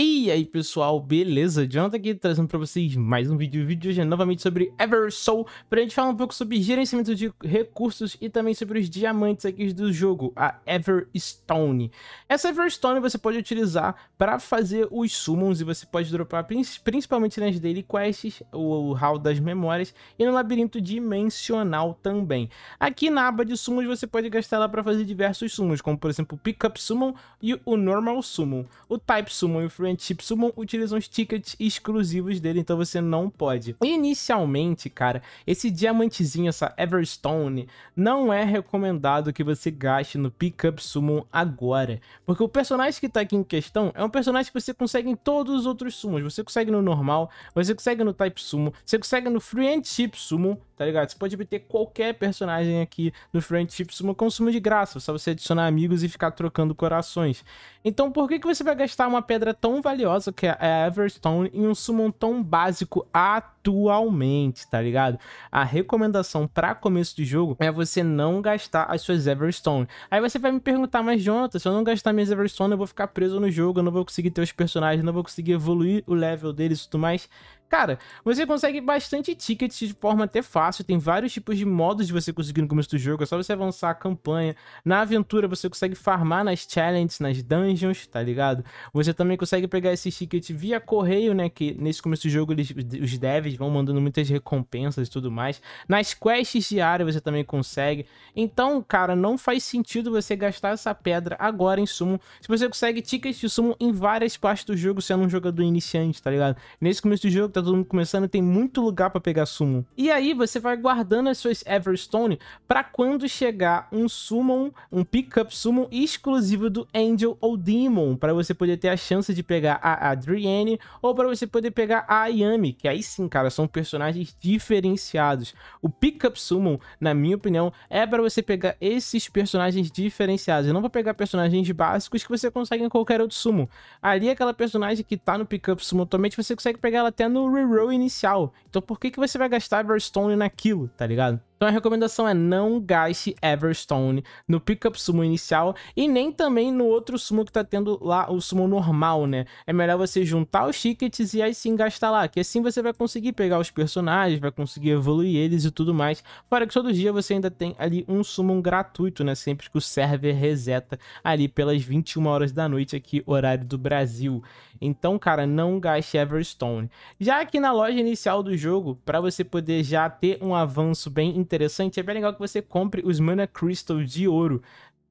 E E aí pessoal, beleza? Jonathan aqui trazendo para vocês mais um vídeo. O vídeo hoje é novamente sobre Eversoul, para a gente falar um pouco sobre gerenciamento de recursos e também sobre os diamantes aqui do jogo, a Everstone. Essa Everstone você pode utilizar para fazer os summons e você pode dropar principalmente nas daily quests, o hall das memórias e no labirinto dimensional também. Aqui na aba de summons você pode gastar ela para fazer diversos summons, como por exemplo o Pickup Summon e o Normal Summon, o Type Summon e o Friendship Chip Summon utilizam os tickets exclusivos dele, então você não pode. Inicialmente, cara, esse diamantezinho, essa Everstone, não é recomendado que você gaste no Pickup Summon agora, porque o personagem que tá aqui em questão é um personagem que você consegue em todos os outros summons. Você consegue no normal, você consegue no Type Summon, você consegue no Friendship Summon, tá ligado? Você pode obter qualquer personagem aqui no Friendship Summon com sumo de graça, só você adicionar amigos e ficar trocando corações. Então por que, que você vai gastar uma pedra tão valiosa valiosa que é a Everstone em um summon tão básico atualmente, tá ligado? A recomendação para começo de jogo é você não gastar as suas Everstone. Aí você vai me perguntar, mas Jonathan, se eu não gastar minhas Everstone, eu vou ficar preso no jogo, eu não vou conseguir ter os personagens, não vou conseguir evoluir o level deles e tudo mais. Cara, você consegue bastante tickets de forma até fácil, tem vários tipos de modos de você conseguir no começo do jogo, é só você avançar a campanha. Na aventura você consegue farmar nas challenges, nas dungeons, tá ligado? Você também consegue pegar esses tickets via correio, né, que nesse começo do jogo eles, os devs vão mandando muitas recompensas e tudo mais. Nas quests diárias você também consegue. Então, cara, não faz sentido você gastar essa pedra agora em sumo, se você consegue tickets de sumo em várias partes do jogo sendo um jogador iniciante, tá ligado? Nesse começo do jogo tá todo mundo começando, tem muito lugar para pegar summon. E aí você vai guardando as suas Everstone para quando chegar um summon, um pickup summon exclusivo do Angel ou Demon, para você poder ter a chance de pegar a Adrienne ou para você poder pegar a Ayami, que aí sim, cara, são personagens diferenciados. O pickup summon, na minha opinião, é para você pegar esses personagens diferenciados, e não para pegar personagens básicos que você consegue em qualquer outro summon. Ali aquela personagem que tá no pickup summon atualmente, você consegue pegar ela até no reroll inicial. Então por que, que você vai gastar Everstone naquilo, tá ligado? Então a recomendação é não gaste Everstone no pickup sumo inicial e nem também no outro sumo que tá tendo lá o sumo normal, né? É melhor você juntar os tickets e aí sim gastar lá, que assim você vai conseguir pegar os personagens, vai conseguir evoluir eles e tudo mais. Fora que todo dia você ainda tem ali um sumo gratuito, né? Sempre que o server reseta ali pelas 21 horas da noite aqui, horário do Brasil. Então, cara, não gaste Everstone. Já aqui na loja inicial do jogo, para você poder já ter um avanço bem interessante, é bem legal que você compre os Mana Crystal de ouro.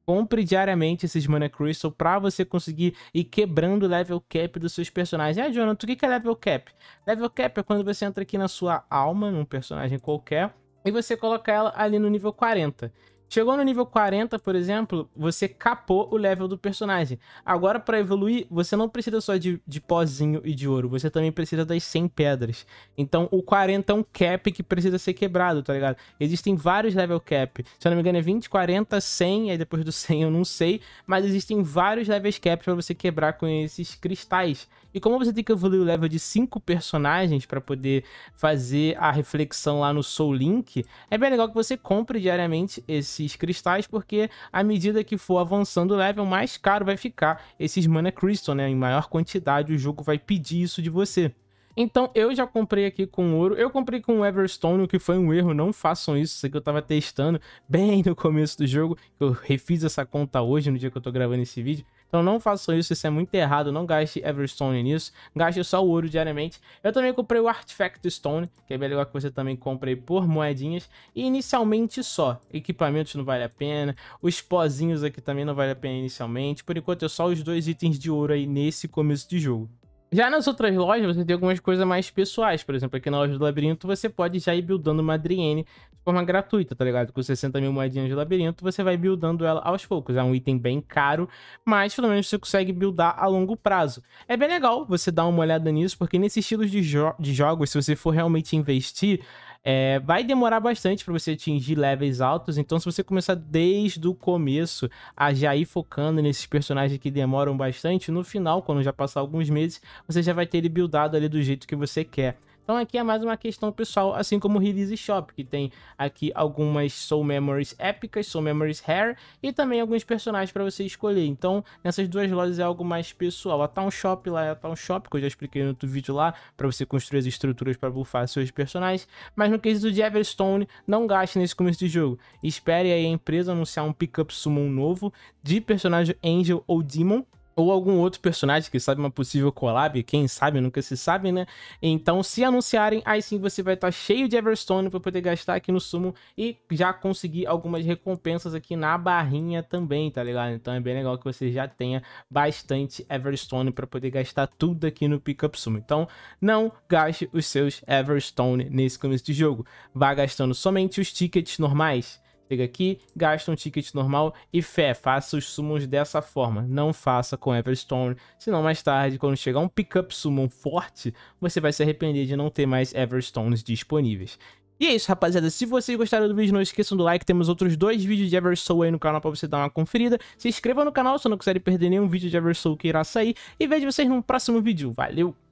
Compre diariamente esses Mana Crystal para você conseguir ir quebrando o level cap dos seus personagens. Ah, Jonathan, o que é level cap? Level cap é quando você entra aqui na sua alma, num personagem qualquer, e você coloca ela ali no nível 40. Chegou no nível 40, por exemplo, você capou o level do personagem. Agora, para evoluir, você não precisa só de, de pozinho e de ouro, você também precisa das 100 pedras. Então, o 40 é um cap que precisa ser quebrado, tá ligado? Existem vários level cap. Se eu não me engano, é 20, 40, 100, aí depois do 100 eu não sei. Mas existem vários levels caps para você quebrar com esses cristais. E como você tem que evoluir o level de 5 personagens para poder fazer a reflexão lá no Soul Link, é bem legal que você compre diariamente esse esses cristais, porque à medida que for avançando o level, mais caro vai ficar esses Mana Crystal, né? Em maior quantidade o jogo vai pedir isso de você. Então eu já comprei aqui com ouro, eu comprei com Everstone, o que foi um erro, não façam isso, isso aqui eu tava testando bem no começo do jogo, eu refiz essa conta hoje, no dia que eu tô gravando esse vídeo, então não façam isso, isso é muito errado, não gaste Everstone nisso, gaste só o ouro diariamente. Eu também comprei o Artifact Stone, que é bem legal que você também compre por moedinhas, e inicialmente só. Equipamentos não vale a pena, os pozinhos aqui também não vale a pena inicialmente, por enquanto é só os dois itens de ouro aí nesse começo de jogo. Já nas outras lojas, você tem algumas coisas mais pessoais. Por exemplo, aqui na loja do labirinto, você pode já ir buildando uma Driene forma gratuita, tá ligado? Com 60 mil moedinhas de labirinto, você vai buildando ela aos poucos. É um item bem caro, mas pelo menos você consegue buildar a longo prazo. É bem legal você dar uma olhada nisso, porque nesses estilos de, jo de jogos, se você for realmente investir, é, vai demorar bastante para você atingir levels altos, então se você começar desde o começo a já ir focando nesses personagens que demoram bastante, no final, quando já passar alguns meses, você já vai ter ele buildado ali do jeito que você quer. Então aqui é mais uma questão pessoal, assim como o Release Shop, que tem aqui algumas Soul Memories épicas, Soul Memories Hair e também alguns personagens para você escolher. Então nessas duas lojas é algo mais pessoal. A Town Shop lá é a Town Shop, que eu já expliquei no outro vídeo lá, para você construir as estruturas para bufar seus personagens. Mas no quesito de Everstone, não gaste nesse começo de jogo. Espere aí a empresa anunciar um pickup summon novo de personagem Angel ou Demon ou algum outro personagem que sabe uma possível collab, quem sabe, nunca se sabe, né? Então, se anunciarem, aí sim você vai estar tá cheio de Everstone para poder gastar aqui no sumo e já conseguir algumas recompensas aqui na barrinha também, tá ligado? Então é bem legal que você já tenha bastante Everstone para poder gastar tudo aqui no Pickup Sumo. Então, não gaste os seus Everstone nesse começo de jogo. Vá gastando somente os tickets normais Chega aqui, gasta um ticket normal e fé, faça os summons dessa forma. Não faça com Everstone, senão mais tarde, quando chegar um pickup summon forte, você vai se arrepender de não ter mais Everstones disponíveis. E é isso, rapaziada. Se vocês gostaram do vídeo, não esqueçam do like. Temos outros dois vídeos de Eversoul aí no canal pra você dar uma conferida. Se inscreva no canal se não quiserem perder nenhum vídeo de Eversoul que irá sair. E vejo vocês num próximo vídeo. Valeu!